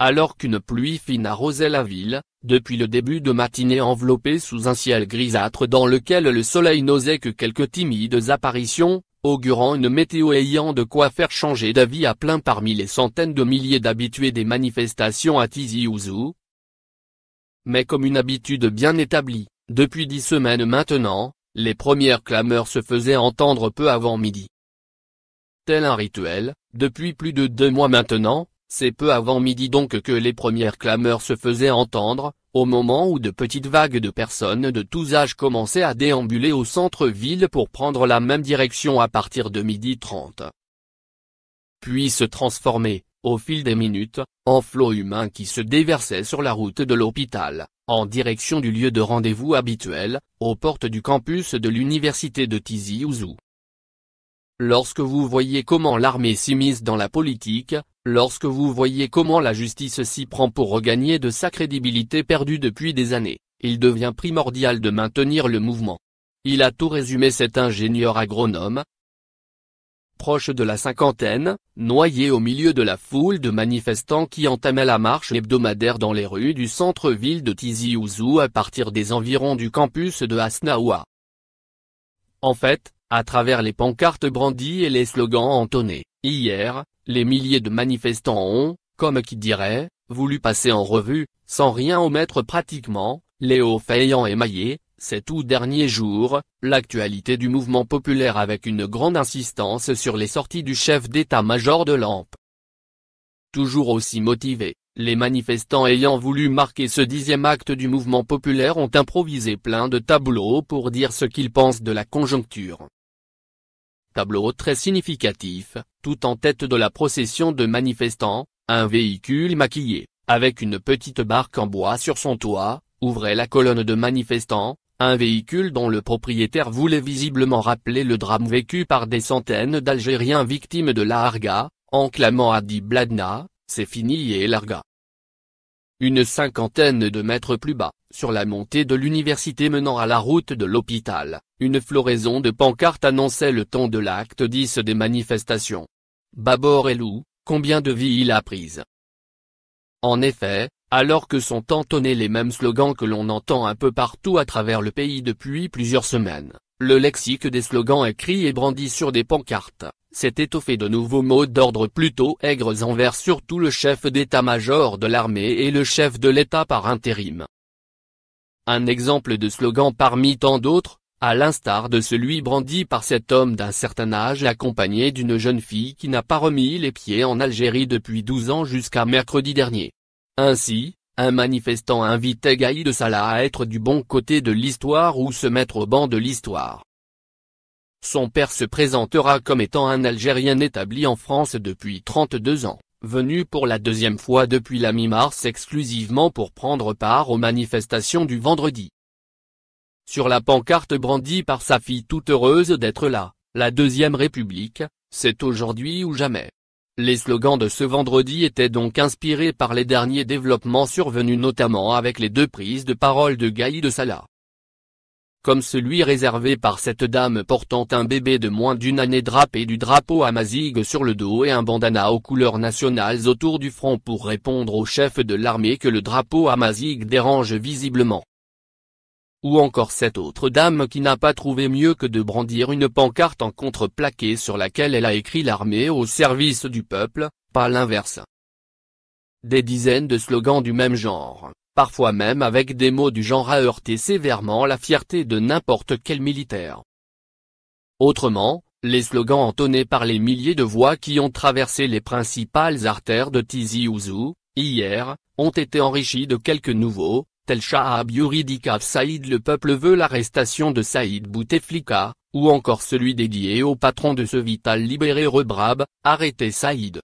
alors qu'une pluie fine arrosait la ville, depuis le début de matinée enveloppée sous un ciel grisâtre dans lequel le soleil n'osait que quelques timides apparitions, augurant une météo ayant de quoi faire changer d'avis à plein parmi les centaines de milliers d'habitués des manifestations à Tizi Ouzou. Mais comme une habitude bien établie, depuis dix semaines maintenant, les premières clameurs se faisaient entendre peu avant midi. Tel un rituel, depuis plus de deux mois maintenant, c'est peu avant midi donc que les premières clameurs se faisaient entendre, au moment où de petites vagues de personnes de tous âges commençaient à déambuler au centre-ville pour prendre la même direction à partir de midi 30. Puis se transformer, au fil des minutes, en flot humain qui se déversait sur la route de l'hôpital, en direction du lieu de rendez-vous habituel, aux portes du campus de l'université de Tizi Ouzou. Lorsque vous voyez comment l'armée s'immisce dans la politique, lorsque vous voyez comment la justice s'y prend pour regagner de sa crédibilité perdue depuis des années, il devient primordial de maintenir le mouvement. Il a tout résumé cet ingénieur agronome, proche de la cinquantaine, noyé au milieu de la foule de manifestants qui entamaient la marche hebdomadaire dans les rues du centre-ville de Tizi Ouzou à partir des environs du campus de Asnaoua. En fait, à travers les pancartes brandies et les slogans entonnés. Hier, les milliers de manifestants ont, comme qui dirait, voulu passer en revue, sans rien omettre pratiquement, les hauts faits ayant émaillé, ces tout derniers jours, l'actualité du mouvement populaire avec une grande insistance sur les sorties du chef d'état-major de l'AMP. Toujours aussi motivés, les manifestants ayant voulu marquer ce dixième acte du mouvement populaire ont improvisé plein de tableaux pour dire ce qu'ils pensent de la conjoncture tableau très significatif, tout en tête de la procession de manifestants, un véhicule maquillé, avec une petite barque en bois sur son toit, ouvrait la colonne de manifestants, un véhicule dont le propriétaire voulait visiblement rappeler le drame vécu par des centaines d'Algériens victimes de la Harga, en clamant Adi Bladna, c'est fini et Larga. Une cinquantaine de mètres plus bas, sur la montée de l'université menant à la route de l'hôpital, une floraison de pancartes annonçait le temps de l'acte 10 des manifestations. et Lou, combien de vies il a prises. En effet, alors que sont entonnés les mêmes slogans que l'on entend un peu partout à travers le pays depuis plusieurs semaines, le lexique des slogans écrits et brandis sur des pancartes, s'est étoffé de nouveaux mots d'ordre plutôt aigres envers surtout le chef d'état-major de l'armée et le chef de l'État par intérim. Un exemple de slogan parmi tant d'autres, à l'instar de celui brandi par cet homme d'un certain âge accompagné d'une jeune fille qui n'a pas remis les pieds en Algérie depuis 12 ans jusqu'à mercredi dernier. Ainsi, un manifestant invitait Gaïd Salah à être du bon côté de l'histoire ou se mettre au banc de l'histoire. Son père se présentera comme étant un Algérien établi en France depuis 32 ans venu pour la deuxième fois depuis la mi-mars exclusivement pour prendre part aux manifestations du vendredi. Sur la pancarte brandie par sa fille toute heureuse d'être là, la deuxième république, c'est aujourd'hui ou jamais. Les slogans de ce vendredi étaient donc inspirés par les derniers développements survenus notamment avec les deux prises de parole de Gaï de Salah comme celui réservé par cette dame portant un bébé de moins d'une année drapé du drapeau amazigh sur le dos et un bandana aux couleurs nationales autour du front pour répondre au chef de l'armée que le drapeau amazigh dérange visiblement. Ou encore cette autre dame qui n'a pas trouvé mieux que de brandir une pancarte en contreplaqué sur laquelle elle a écrit l'armée au service du peuple, pas l'inverse. Des dizaines de slogans du même genre, parfois même avec des mots du genre à heurter sévèrement la fierté de n'importe quel militaire. Autrement, les slogans entonnés par les milliers de voix qui ont traversé les principales artères de Tizi Ouzou, hier, ont été enrichis de quelques nouveaux, tel Shahab yuridikaf Saïd le peuple veut l'arrestation de Saïd Bouteflika, ou encore celui dédié au patron de ce vital libéré Rebrab, arrêtez Saïd.